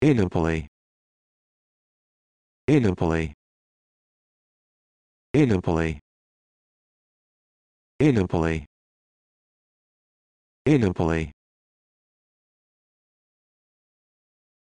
Inopoli. Inopoli. Inopoli. Inopoli. Inopoli.